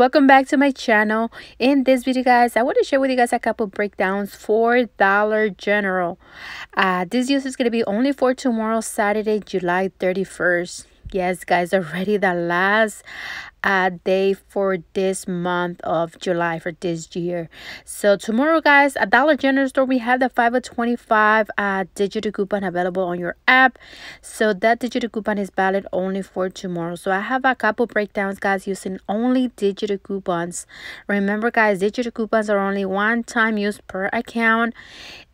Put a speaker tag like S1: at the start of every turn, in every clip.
S1: welcome back to my channel in this video guys i want to share with you guys a couple breakdowns for dollar general uh this use is going to be only for tomorrow saturday july 31st yes guys already the last a day for this month of July for this year. So tomorrow, guys, at Dollar General store, we have the five twenty five uh, digital coupon available on your app. So that digital coupon is valid only for tomorrow. So I have a couple breakdowns, guys, using only digital coupons. Remember, guys, digital coupons are only one time use per account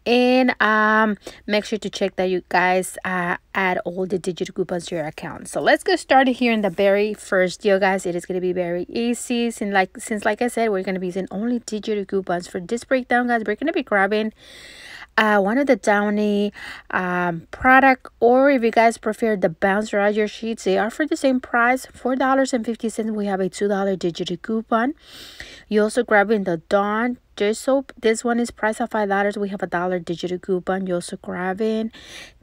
S1: and um, make sure to check that you guys uh, add all the digital coupons to your account so let's get started here in the very first deal guys it is going to be very easy since like since like i said we're going to be using only digital coupons for this breakdown guys we're going to be grabbing uh, one of the Downy um, product or if you guys prefer the Bounce Roger sheets, they are for the same price, $4.50. We have a $2 digital coupon. You also grabbing the Dawn dish soap this one is price of five dollars we have a dollar digital coupon you're also grabbing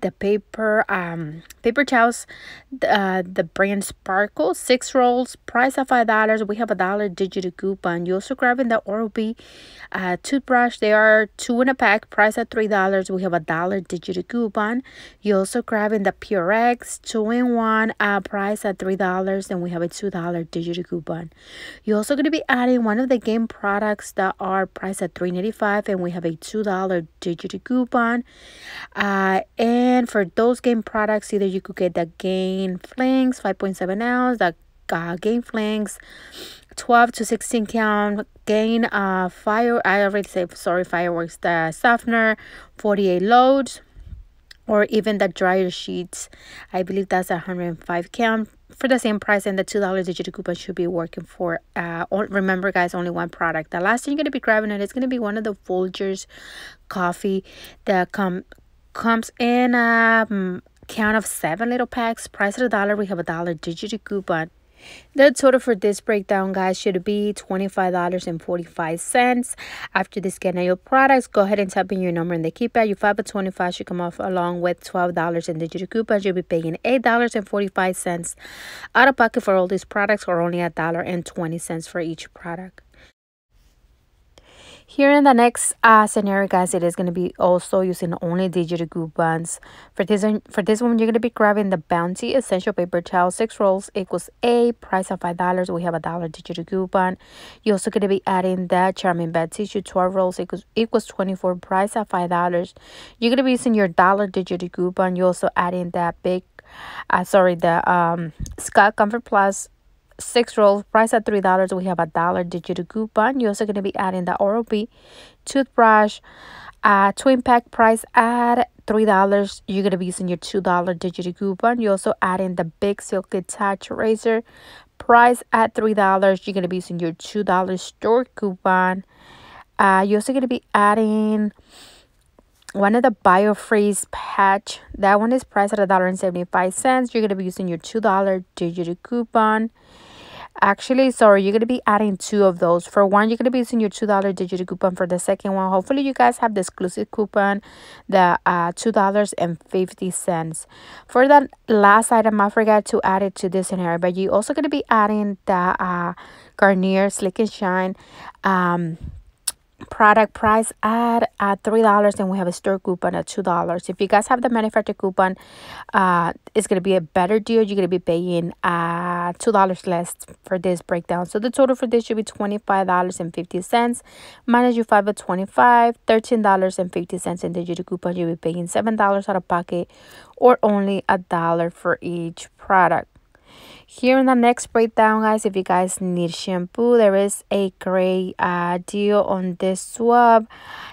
S1: the paper um paper towels the, uh, the brand sparkle six rolls price of five dollars we have a dollar digital coupon you're also grabbing the oral b uh, toothbrush they are two in a pack price at three dollars we have a dollar digital coupon you're also grabbing the purex two in one uh price at three dollars Then we have a two dollar digital coupon you're also going to be adding one of the game products that are price at $3.95 and we have a $2 digital coupon. Uh, and for those game products, either you could get the Gain Flings 5.7 ounce, the uh, Gain Flings 12 to 16 count Gain uh, Fire, I already said, sorry, Fireworks, the softener, 48 loads or even the dryer sheets. I believe that's 105 count for the same price and the $2 digital coupon should be working for uh, remember guys only one product the last thing you're going to be grabbing it is going to be one of the Folgers coffee that come comes in a um, count of seven little packs price of a dollar we have a dollar digital coupon the total for this breakdown, guys, should be $25.45. After this, scanning your products, go ahead and type in your number in the keypad. Your 5 of 25 should come off along with $12 in digital coupons. You'll be paying $8.45 out of pocket for all these products or only $1.20 for each product. Here in the next uh, scenario, guys, it is going to be also using only digital coupons. For this, for this one, you're going to be grabbing the Bounty Essential Paper Towel. Six rolls equals a price of $5. We have a dollar digital coupon. You're also going to be adding the Charming Bed Tissue. 12 rolls equals, equals 24 price of $5. You're going to be using your dollar digital coupon. You're also adding that big uh, sorry the um Scott Comfort Plus six rolls priced at three dollars we have a dollar digital coupon you're also going to be adding the oral b toothbrush uh twin pack price at three dollars you're going to be using your two dollar digital coupon you also add in the big silk touch razor price at three dollars you're going to be using your two dollar store coupon uh you're also going to be adding one of the biofreeze patch that one is priced at a dollar and seventy five cents you're going to be using your two dollar digital coupon Actually, sorry, you're going to be adding two of those. For one, you're going to be using your $2 digital coupon. For the second one, hopefully you guys have the exclusive coupon, the uh, $2.50. For that last item, I forgot to add it to this scenario. but you're also going to be adding the uh, Garnier Slick and Shine um, product price ad at three dollars and we have a store coupon at two dollars if you guys have the manufacturer coupon uh it's gonna be a better deal you're gonna be paying uh two dollars less for this breakdown so the total for this should be twenty five dollars and fifty cents minus your five at 25 thirteen dollars and fifty cents in digital coupon you'll be paying seven dollars out of pocket or only a dollar for each product here in the next breakdown, guys, if you guys need shampoo, there is a great uh, deal on this swab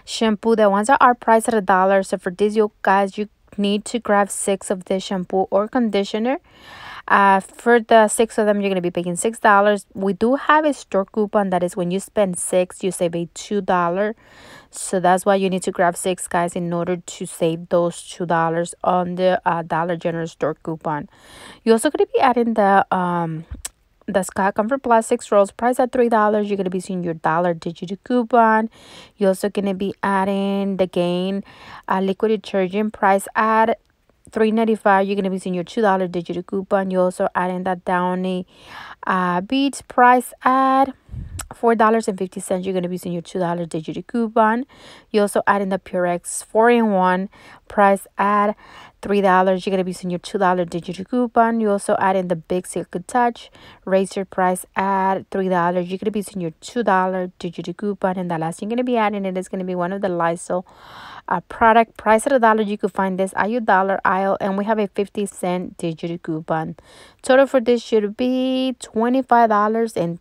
S1: shampoo. The ones that are priced at a dollar. So for this, you guys, you need to grab six of this shampoo or conditioner uh, for the six of them, you're going to be paying $6. We do have a store coupon that is when you spend six, you save a $2. So that's why you need to grab six guys in order to save those $2 on the uh, Dollar General store coupon. You're also going to be adding the um, the Scott Comfort Plus 6 rolls price at $3. You're going to be seeing your dollar digital coupon. You're also going to be adding the Gain uh, liquid detergent price at Three you're going to be seeing your $2 digital coupon you also adding that downy, uh, beats price add. $4.50 you're going to be using your $2 digital coupon you also add in the purex 4-in-1 price at $3 you're going to be using your $2 digital coupon you also add in the big silk touch razor price at $3 you're going to be using your $2 digital coupon and the last you're going to be adding it is going to be one of the lysol uh, product price at a dollar you could find this at your dollar aisle and we have a 50 cent digital coupon total for this should be $25 and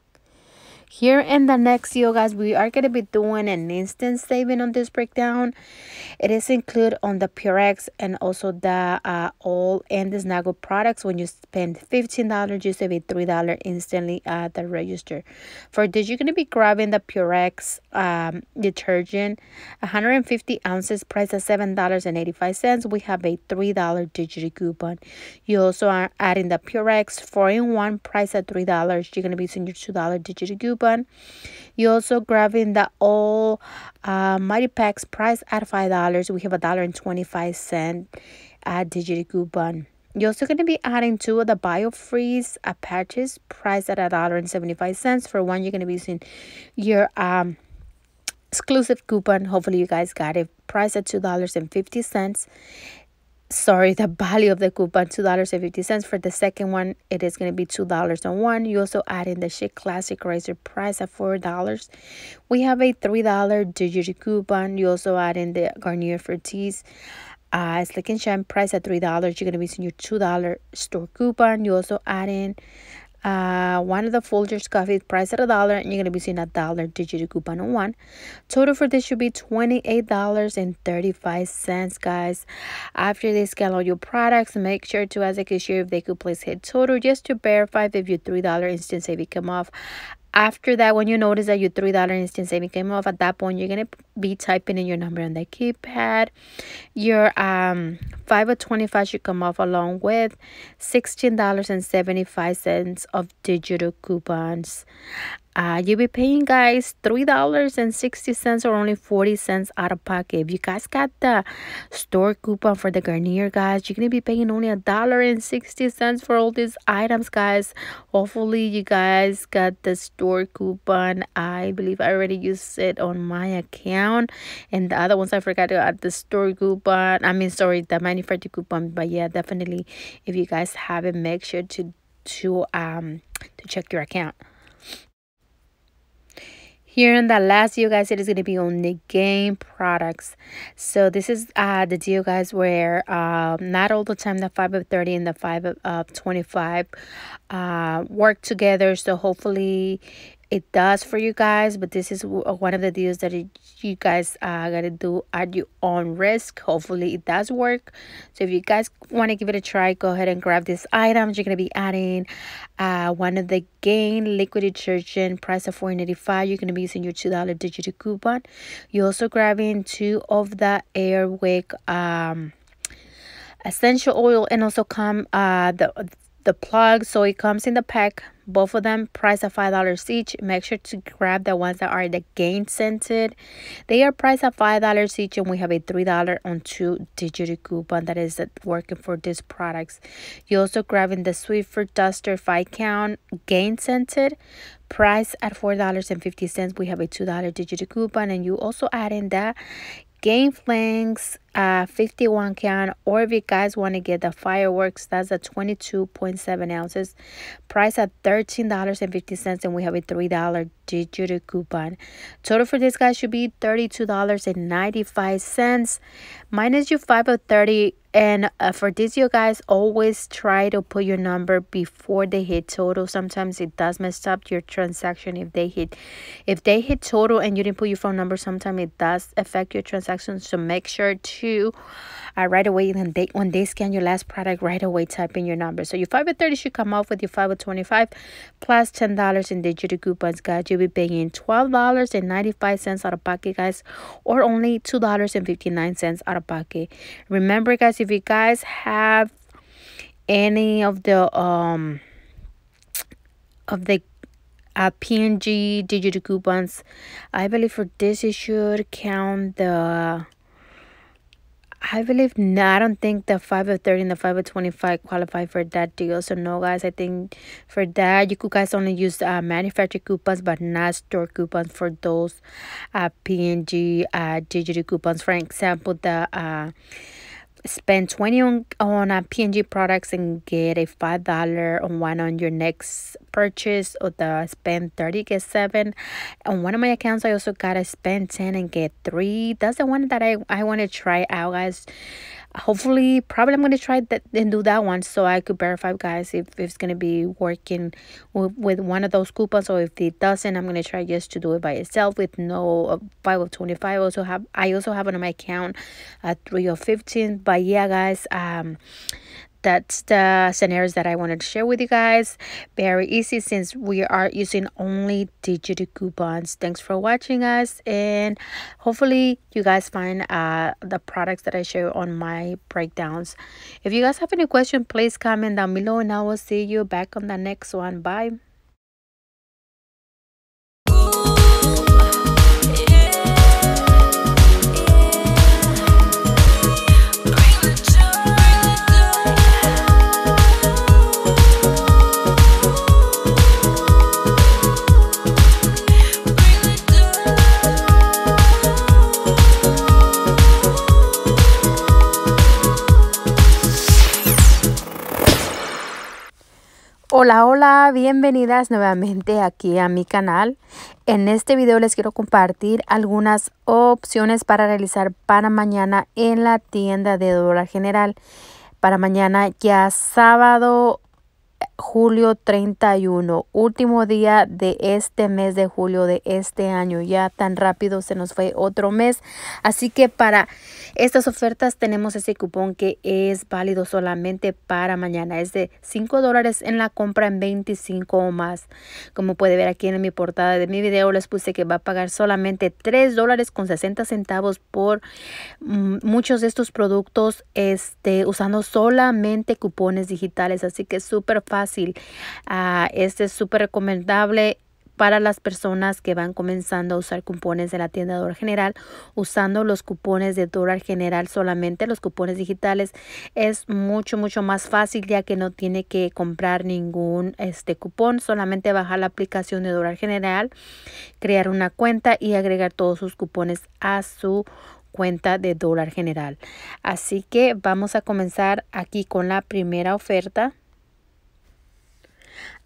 S1: Here in the next guys, we are going to be doing an instant saving on this breakdown. It is included on the Purex and also the uh, all and the Snaggle products. When you spend $15, you save a $3 instantly at the register. For this, you're going to be grabbing the Purex um, detergent, 150 ounces, price at $7.85. We have a $3 digital coupon. You also are adding the Purex 4-in-1 price at $3. You're going to be using your $2 digital coupon coupon. You also grabbing the all uh, Mighty Packs price at $5. We have a dollar and 25 cent uh, digital coupon. You're also going to be adding two of the BioFreeze uh, patches priced at $1.75. For one, you're going to be using your um, exclusive coupon. Hopefully, you guys got it. Priced at $2.50 sorry the value of the coupon two dollars and fifty cents for the second one it is going to be two dollars and one you also add in the chic classic razor price at four dollars we have a three dollar digital coupon you also add in the garnier for teas uh slick and shine price at three dollars you're going to be seeing your two dollar store coupon you also add in uh, one of the Folgers coffee priced at a dollar and you're going to be seeing a dollar digital coupon on one total for this should be $28.35 guys after they scan all your products make sure to ask a cashier if they could please hit total just to verify if your $3 instant saving come off after that, when you notice that your $3 instant saving came off, at that point, you're going to be typing in your number on the keypad. Your um, 5 or 25 should come off along with $16.75 of digital coupons uh, you'll be paying guys $3.60 or only 40 cents out of pocket if you guys got the store coupon for the garnier guys you're gonna be paying only a dollar and 60 cents for all these items guys hopefully you guys got the store coupon i believe i already used it on my account and the other ones i forgot to add the store coupon i mean sorry the manufacturer coupon but yeah definitely if you guys haven't make sure to to um to check your account here in the last deal, guys, it is going to be on the game products. So this is uh, the deal, guys, where uh, um, not all the time the 5 of 30 and the 5 of, of 25 uh, work together. So hopefully it does for you guys but this is one of the deals that it, you guys uh, going to do at your own risk hopefully it does work so if you guys want to give it a try go ahead and grab this item. you're gonna be adding uh, one of the gain liquid detergent price of 4.85 you're gonna be using your two dollar digital coupon you're also grabbing two of the airwick um essential oil and also come uh the the plug so it comes in the pack both of them priced at five dollars each make sure to grab the ones that are the gain scented they are priced at five dollars each and we have a three dollar on two digital coupon that is working for these products you also grabbing the sweet fruit duster five count gain scented price at four dollars and fifty cents we have a two dollar digital coupon and you also add in that Game uh, 51 can. or if you guys want to get the fireworks that's a 22.7 ounces price at $13.50 and we have a $3 digital coupon total for this guy should be $32.95 minus your 5 of 30 and uh, for this, you guys always try to put your number before they hit total. Sometimes it does mess up your transaction if they hit, if they hit total and you didn't put your phone number. Sometimes it does affect your transaction. So make sure to, uh, right away when they when they scan your last product, right away type in your number. So your five thirty should come off with your five twenty plus ten dollars in digital coupons. Guys, you'll be paying twelve dollars and ninety five cents out of pocket, guys, or only two dollars and fifty nine cents out of pocket. Remember, guys if you guys have any of the um of the uh, png digital coupons i believe for this you should count the I believe no, I don't think the 5 of 30 and the 5 of 25 qualify for that deal. So no guys, I think for that you could guys only use uh, manufacturer coupons but not store coupons for those uh, PNG uh, digital coupons. For example, the uh, spend 20 on, on a png products and get a five dollar on one on your next purchase or the spend 30 get seven on one of my accounts i also gotta spend 10 and get three that's the one that i i want to try out guys hopefully probably i'm going to try that and do that one so i could verify guys if, if it's going to be working with, with, one of those coupons or if it doesn't i'm going to try just to do it by itself with no uh, 5 of 25 also have i also have on my account a 3 of 15 but yeah guys um that's the scenarios that I wanted to share with you guys. Very easy since we are using only digital coupons. Thanks for watching us and hopefully you guys find uh, the products that I share on my breakdowns. If you guys have any question, please comment down below and I will see you back on the next one. Bye. Hola, hola, bienvenidas nuevamente aquí a mi canal. En este video les quiero compartir algunas opciones para realizar para mañana en la tienda de dólar general. Para mañana ya sábado julio 31, último día de este mes de julio de este año. Ya tan rápido se nos fue otro mes. Así que para estas ofertas tenemos ese cupón que es válido solamente para mañana. Es de 5 dólares en la compra en 25 o más. Como puede ver aquí en mi portada de mi video, les puse que va a pagar solamente 3 dólares con 60 centavos por mm, muchos de estos productos este, usando solamente cupones digitales. Así que es súper fácil Ah, este es súper recomendable para las personas que van comenzando a usar cupones de la tienda Dólar General, usando los cupones de Dólar General solamente, los cupones digitales, es mucho, mucho más fácil ya que no tiene que comprar ningún este, cupón, solamente bajar la aplicación de Dólar General, crear una cuenta y agregar todos sus cupones a su cuenta de Dólar General. Así que vamos a comenzar aquí con la primera oferta.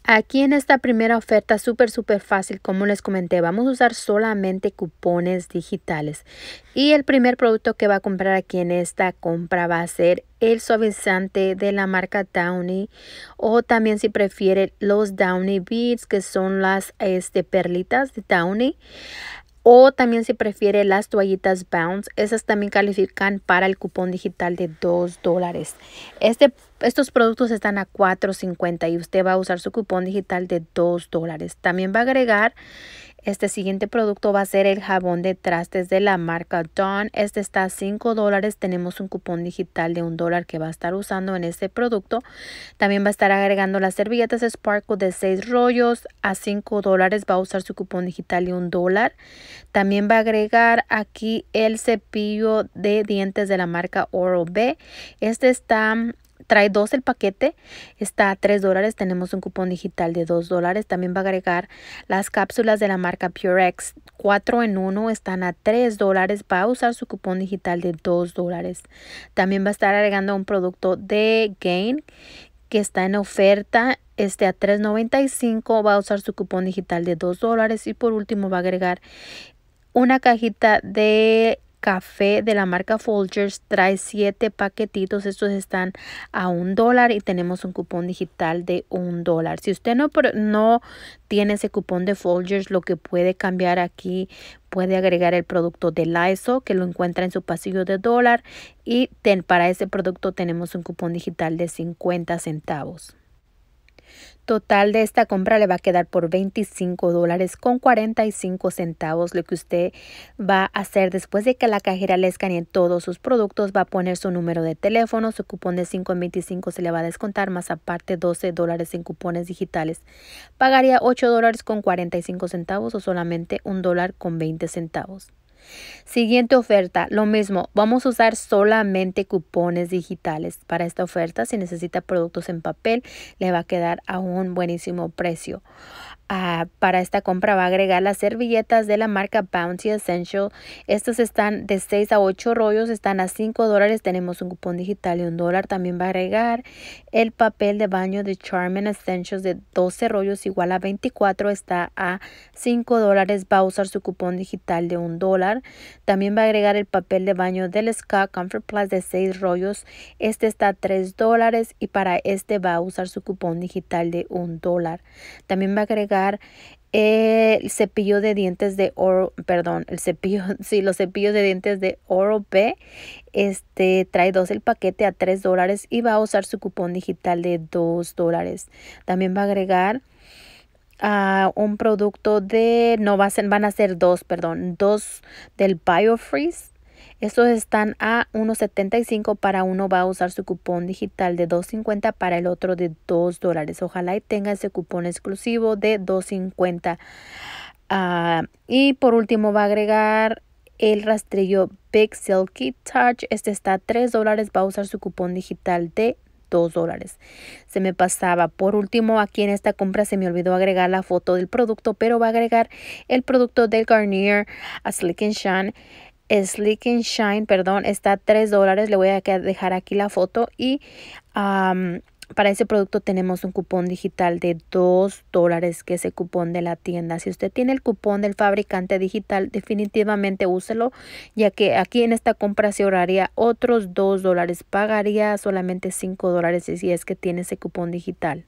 S1: Aquí en esta primera oferta súper súper fácil como les comenté vamos a usar solamente cupones digitales y el primer producto que va a comprar aquí en esta compra va a ser el suavizante de la marca Downy o también si prefiere los Downy Beads que son las este, perlitas de Downy o también si prefiere las toallitas Bounce, esas también califican para el cupón digital de 2 dólares. Este, estos productos están a $4.50 y usted va a usar su cupón digital de 2 dólares. También va a agregar este siguiente producto va a ser el jabón de trastes de la marca Dawn. Este está a 5 dólares. Tenemos un cupón digital de un dólar que va a estar usando en este producto. También va a estar agregando las servilletas Sparkle de 6 rollos a 5 dólares. Va a usar su cupón digital de un dólar. También va a agregar aquí el cepillo de dientes de la marca Oral B. Este está Trae dos el paquete, está a 3 dólares, tenemos un cupón digital de 2 dólares. También va a agregar las cápsulas de la marca Purex, 4 en 1, están a 3 dólares. Va a usar su cupón digital de 2 dólares. También va a estar agregando un producto de Gain que está en oferta este a 3.95 va a usar su cupón digital de 2 dólares y por último va a agregar una cajita de café de la marca Folgers. Trae siete paquetitos. Estos están a un dólar y tenemos un cupón digital de un dólar. Si usted no, no tiene ese cupón de Folgers, lo que puede cambiar aquí, puede agregar el producto de Lysol que lo encuentra en su pasillo de dólar y para ese producto tenemos un cupón digital de 50 centavos. Total de esta compra le va a quedar por 25 dólares con 45 centavos. Lo que usted va a hacer después de que la cajera le escanee todos sus productos, va a poner su número de teléfono, su cupón de 5 en 25 se le va a descontar, más aparte 12 dólares en cupones digitales. Pagaría 8 dólares con 45 centavos o solamente un dólar con 20 centavos. Siguiente oferta, lo mismo, vamos a usar solamente cupones digitales para esta oferta. Si necesita productos en papel, le va a quedar a un buenísimo precio. Ah, para esta compra va a agregar las servilletas de la marca Bounty Essential. Estas están de 6 a 8 rollos, están a 5 dólares. Tenemos un cupón digital de 1 dólar. También va a agregar el papel de baño de Charmin Essentials de 12 rollos igual a 24, está a 5 dólares. Va a usar su cupón digital de 1 dólar. También va a agregar el papel de baño del Scott Comfort Plus de 6 rollos. Este está a 3 dólares y para este va a usar su cupón digital de 1 dólar. También va a agregar eh, el cepillo de dientes de oro, perdón, el cepillo, si los cepillos de dientes de oro p este, trae dos el paquete a tres dólares y va a usar su cupón digital de 2 dólares. También va a agregar a ah, un producto de, no, va a ser, van a ser dos, perdón, dos del BioFreeze estos están a 1.75 para uno va a usar su cupón digital de 2.50 para el otro de 2 dólares. Ojalá y tenga ese cupón exclusivo de 2.50. Ah, y por último va a agregar el rastrillo Big Silky Touch. Este está a 3 dólares. Va a usar su cupón digital de 2 dólares. Se me pasaba. Por último, aquí en esta compra se me olvidó agregar la foto del producto, pero va a agregar el producto del Garnier a Slick and Shine Slick and Shine, perdón, está a 3 dólares. Le voy a dejar aquí la foto. Y para ese producto tenemos un cupón digital de 2 dólares, que es el cupón de la tienda. Si usted tiene el cupón del fabricante digital, definitivamente úselo, ya que aquí en esta compra se ahorraría otros 2 dólares. Pagaría solamente 5 dólares si es que tiene ese cupón digital.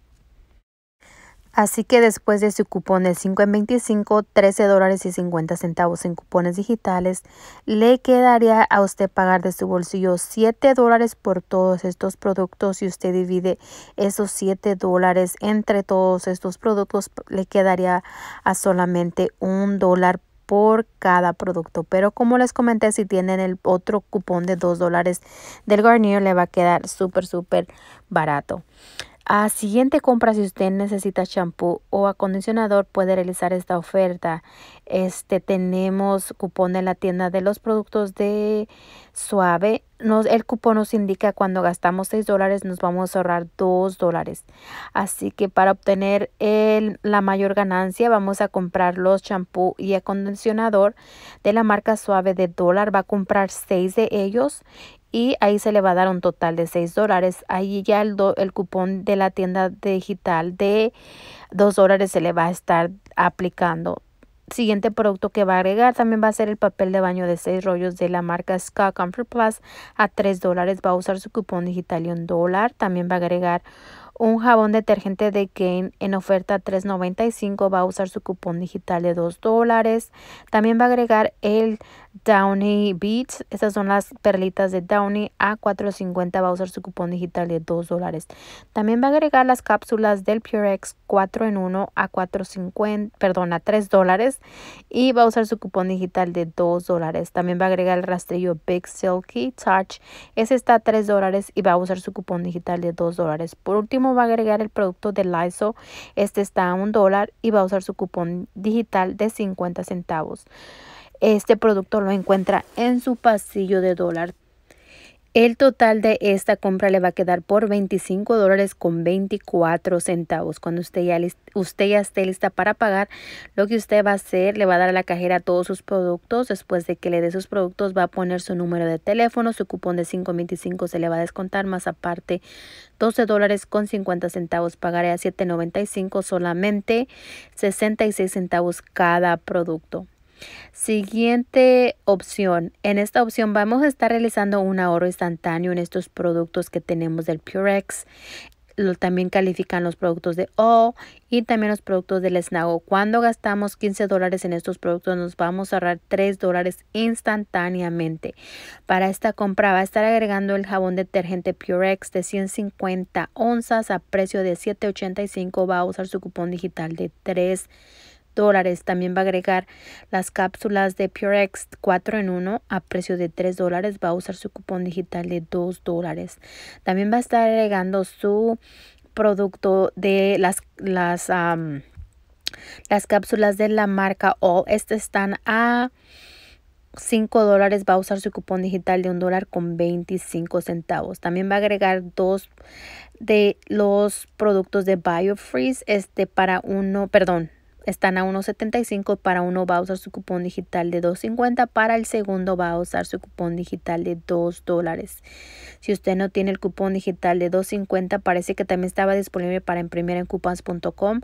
S1: Así que después de su cupón de 5 en 25, 13 dólares y 50 centavos en cupones digitales, le quedaría a usted pagar de su bolsillo 7 dólares por todos estos productos. Si usted divide esos 7 dólares entre todos estos productos, le quedaría a solamente un dólar por cada producto. Pero como les comenté, si tienen el otro cupón de 2 dólares del Garnier, le va a quedar súper, súper barato. A siguiente compra, si usted necesita champú o acondicionador, puede realizar esta oferta. Este tenemos cupón en la tienda de los productos de suave. Nos, el cupón nos indica cuando gastamos 6 dólares nos vamos a ahorrar 2 dólares. Así que para obtener el, la mayor ganancia vamos a comprar los champú y acondicionador de la marca suave de dólar. Va a comprar 6 de ellos y ahí se le va a dar un total de 6 dólares. Ahí ya el, el cupón de la tienda digital de 2 dólares se le va a estar aplicando. Siguiente producto que va a agregar también va a ser el papel de baño de 6 rollos de la marca Scott Comfort Plus a 3 dólares. Va a usar su cupón digital y un dólar. También va a agregar un jabón detergente de Gain en oferta 3.95 va a usar su cupón digital de 2 dólares. También va a agregar el Downy Beats. Estas son las perlitas de Downy. A 4.50 va a usar su cupón digital de 2 dólares. También va a agregar las cápsulas del Purex 4 en 1 a 4.50, perdón, a 3 dólares. Y va a usar su cupón digital de 2 dólares. También va a agregar el rastrillo Big Silky Touch. Ese está a 3 dólares y va a usar su cupón digital de 2 dólares. Por último, va a agregar el producto de Lysol. Este está a 1 dólar y va a usar su cupón digital de 50 centavos. Este producto lo encuentra en su pasillo de dólar. El total de esta compra le va a quedar por 25 dólares con 24 centavos. Cuando usted ya, esté lista para pagar, lo que usted va a hacer, le va a dar a la cajera todos sus productos. Después de que le dé sus productos, va a poner su número de teléfono, su cupón de 5.25 se le va a descontar, más aparte 12 dólares con 50 centavos. Pagaré a 7.95 solamente 66 centavos cada producto. Siguiente opción. En esta opción vamos a estar realizando un ahorro instantáneo en estos productos que tenemos del Purex. Lo, también califican los productos de O y también los productos del Snago. Cuando gastamos 15 dólares en estos productos nos vamos a ahorrar 3 dólares instantáneamente. Para esta compra va a estar agregando el jabón detergente Purex de 150 onzas a precio de 7.85. Va a usar su cupón digital de 3 dólares. También va a agregar las cápsulas de Purex 4 en 1 a precio de 3 dólares. Va a usar su cupón digital de 2 dólares. También va a estar agregando su producto de las, las, las cápsulas de la marca All. este están a... 5 dólares va a usar su cupón digital de un dólar con 25 centavos. También va a agregar dos de los productos de BioFreeze este para uno, perdón, están a 1.75 para uno va a usar su cupón digital de 2.50 para el segundo va a usar su cupón digital de 2 dólares si usted no tiene el cupón digital de 2.50 parece que también estaba disponible para imprimir en coupons.com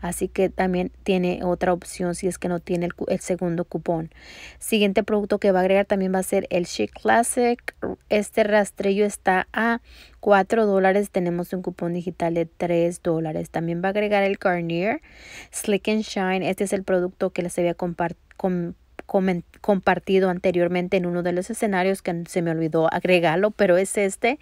S1: así que también tiene otra opción si es que no tiene el, segundo cupón siguiente producto que va a agregar también va a ser el Chic Classic este rastrillo está a 4 dólares tenemos un cupón digital de 3 dólares. También va a agregar el Garnier Slick and Shine. Este es el producto que les había compartido anteriormente en uno de los escenarios que se me olvidó agregarlo, pero es este.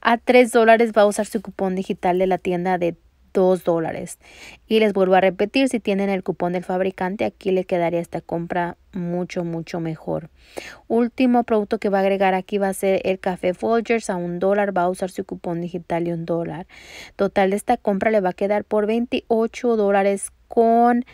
S1: A 3 dólares va a usar su cupón digital de la tienda de 2 dólares. Y les vuelvo a repetir, si tienen el cupón del fabricante, aquí le quedaría esta compra mucho, mucho mejor. Último producto que va a agregar aquí va a ser el café Folgers a un dólar. Va a usar su cupón digital y un dólar. Total de esta compra le va a quedar por 28 dólares con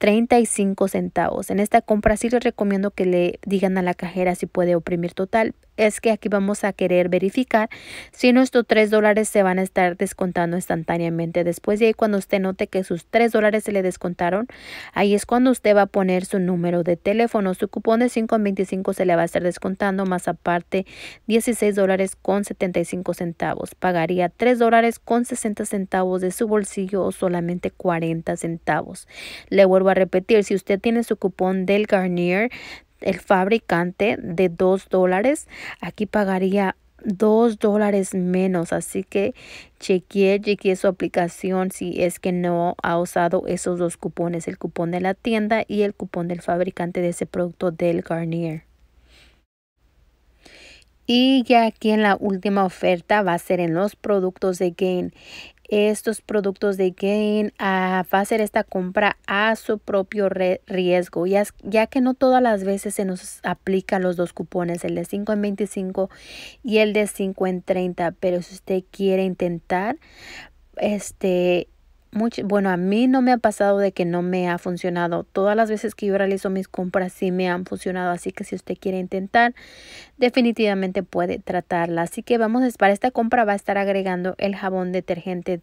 S1: 35 centavos. En esta compra sí les recomiendo que le digan a la cajera si puede oprimir total. Es que aquí vamos a querer verificar si nuestros 3 dólares se van a estar descontando instantáneamente. Después de ahí cuando usted note que sus 3 dólares se le descontaron, ahí es cuando usted va a poner su número de teléfono. Su cupón de 5.25 se le va a estar descontando más aparte 16 dólares con 75 centavos. Pagaría 3 dólares con 60 centavos de su bolsillo o solamente 40 centavos. Le vuelvo a repetir, si usted tiene su cupón del Garnier, el fabricante de dos dólares, aquí pagaría dos dólares menos. Así que chequee chequee su aplicación si es que no ha usado esos dos cupones, el cupón de la tienda y el cupón del fabricante de ese producto del Garnier. Y ya aquí en la última oferta va a ser en los productos de Gain estos productos de Gain, a, hacer esta compra a su propio riesgo, ya, que no todas las veces se nos aplica los dos cupones, el de 5 en 25 y el de 5 en 30, pero si usted quiere intentar, este bueno, a mí no me ha pasado de que no me ha funcionado. Todas las veces que yo realizo mis compras sí me han funcionado, así que si usted quiere intentar, definitivamente puede tratarla. Así que vamos, a, para esta compra va a estar agregando el jabón detergente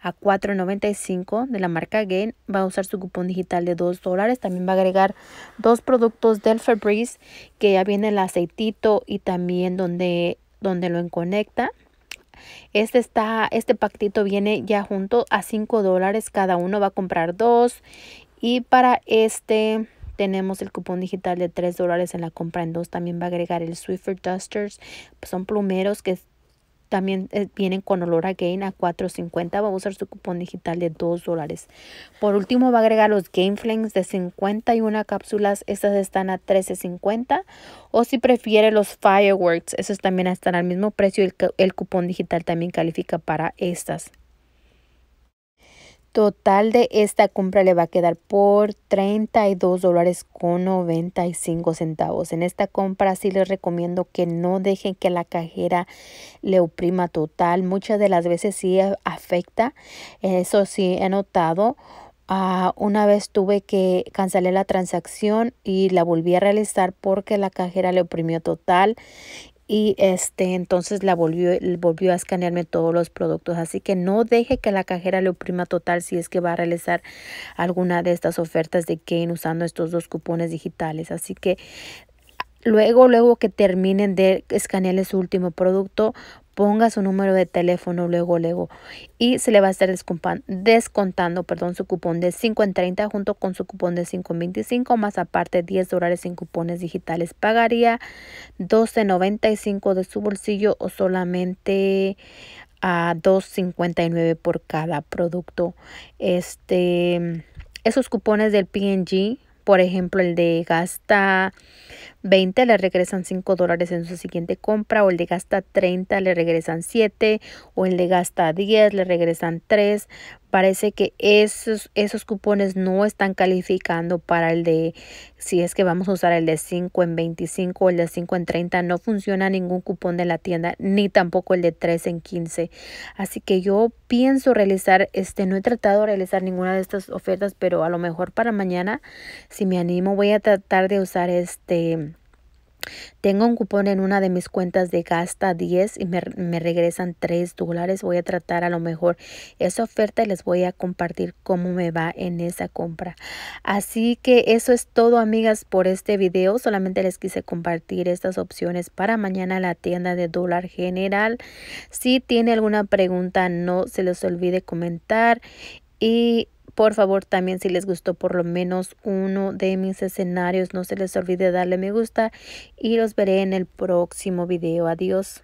S1: a $4.95 de la marca Gain. Va a usar su cupón digital de $2 dólares. También va a agregar dos productos del Febreze, que ya viene el aceitito y también donde, donde lo conecta este, está, este pactito viene ya junto a 5 dólares. Cada uno va a comprar dos. Y para este tenemos el cupón digital de 3 dólares en la compra en dos. También va a agregar el Swiffer Dusters. son plumeros que también eh, vienen con olor a gain a 4.50. Va a usar su cupón digital de 2 dólares. Por último, va a agregar los Game Flings de 51 cápsulas. Estas están a 13.50. O si prefiere los Fireworks, esos también están al mismo precio. El, el cupón digital también califica para estas total de esta compra le va a quedar por 32 dólares con 95 centavos. En esta compra sí les recomiendo que no dejen que la cajera le oprima total. Muchas de las veces sí afecta. Eso sí he notado. Ah, una vez tuve que cancelar la transacción y la volví a realizar porque la cajera le oprimió total y este entonces la volvió, volvió a escanearme todos los productos. Así que no deje que la cajera le oprima total si es que va a realizar alguna de estas ofertas de Kane usando estos dos cupones digitales. Así que luego, luego que terminen de escanear su último producto, ponga su número de teléfono luego, luego y se le va a estar descontando perdón, su cupón de 5 en 30 junto con su cupón de 5 en 25 más aparte 10 dólares en cupones digitales. Pagaría 12.95 de su bolsillo o solamente a 2.59 por cada producto. Este, esos cupones del PNG, por ejemplo, el de gasta 20 le regresan 5 dólares en su siguiente compra o el de gasta 30 le regresan 7 o el de gasta 10 le regresan 3. Parece que esos, esos cupones no están calificando para el de, si es que vamos a usar el de 5 en 25 o el de 5 en 30, no funciona ningún cupón de la tienda ni tampoco el de 3 en 15. Así que yo pienso realizar, este, no he tratado de realizar ninguna de estas ofertas, pero a lo mejor para mañana, si me animo, voy a tratar de usar este tengo un cupón en una de mis cuentas de gasta 10 y me, regresan 3 dólares. Voy a tratar a lo mejor esa oferta y les voy a compartir cómo me va en esa compra. Así que eso es todo amigas por este video. Solamente les quise compartir estas opciones para mañana en la tienda de dólar general. Si tiene alguna pregunta no se les olvide comentar. Y por favor, también si les gustó por lo menos uno de mis escenarios, no se les olvide darle me gusta y los veré en el próximo video. Adiós.